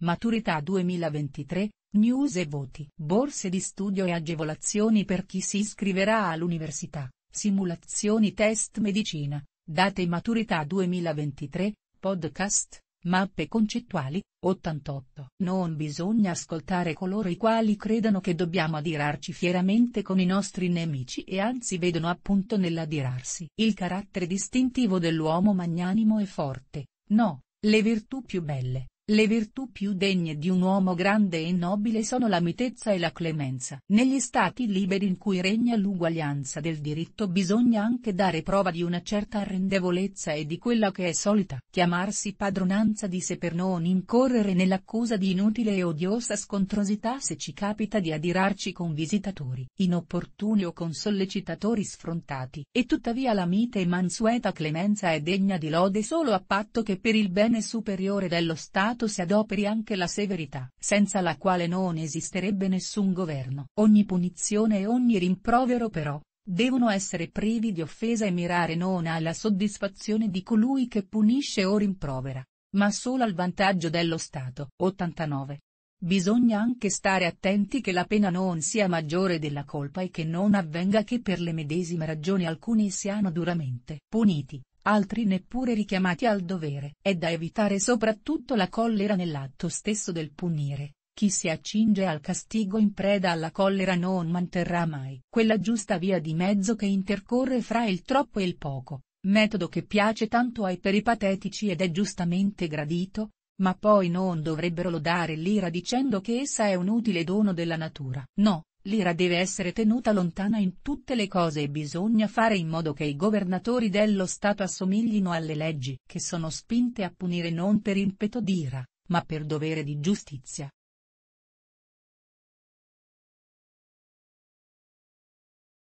Maturità 2023, news e voti. Borse di studio e agevolazioni per chi si iscriverà all'università, simulazioni test medicina, date maturità 2023, podcast, mappe concettuali, 88. Non bisogna ascoltare coloro i quali credono che dobbiamo adirarci fieramente con i nostri nemici e anzi vedono appunto nell'adirarsi il carattere distintivo dell'uomo magnanimo e forte, no, le virtù più belle le virtù più degne di un uomo grande e nobile sono la mitezza e la clemenza. Negli stati liberi in cui regna l'uguaglianza del diritto bisogna anche dare prova di una certa arrendevolezza e di quella che è solita chiamarsi padronanza di sé per non incorrere nell'accusa di inutile e odiosa scontrosità se ci capita di adirarci con visitatori inopportuni o con sollecitatori sfrontati. E tuttavia la mite e mansueta clemenza è degna di lode solo a patto che per il bene superiore dello Stato Stato si adoperi anche la severità, senza la quale non esisterebbe nessun governo. Ogni punizione e ogni rimprovero però, devono essere privi di offesa e mirare non alla soddisfazione di colui che punisce o rimprovera, ma solo al vantaggio dello Stato. 89. Bisogna anche stare attenti che la pena non sia maggiore della colpa e che non avvenga che per le medesime ragioni alcuni siano duramente puniti altri neppure richiamati al dovere. È da evitare soprattutto la collera nell'atto stesso del punire, chi si accinge al castigo in preda alla collera non manterrà mai quella giusta via di mezzo che intercorre fra il troppo e il poco, metodo che piace tanto ai peripatetici ed è giustamente gradito, ma poi non dovrebbero lodare l'ira dicendo che essa è un utile dono della natura. No, L'ira deve essere tenuta lontana in tutte le cose e bisogna fare in modo che i governatori dello Stato assomiglino alle leggi che sono spinte a punire non per impeto d'ira, ma per dovere di giustizia,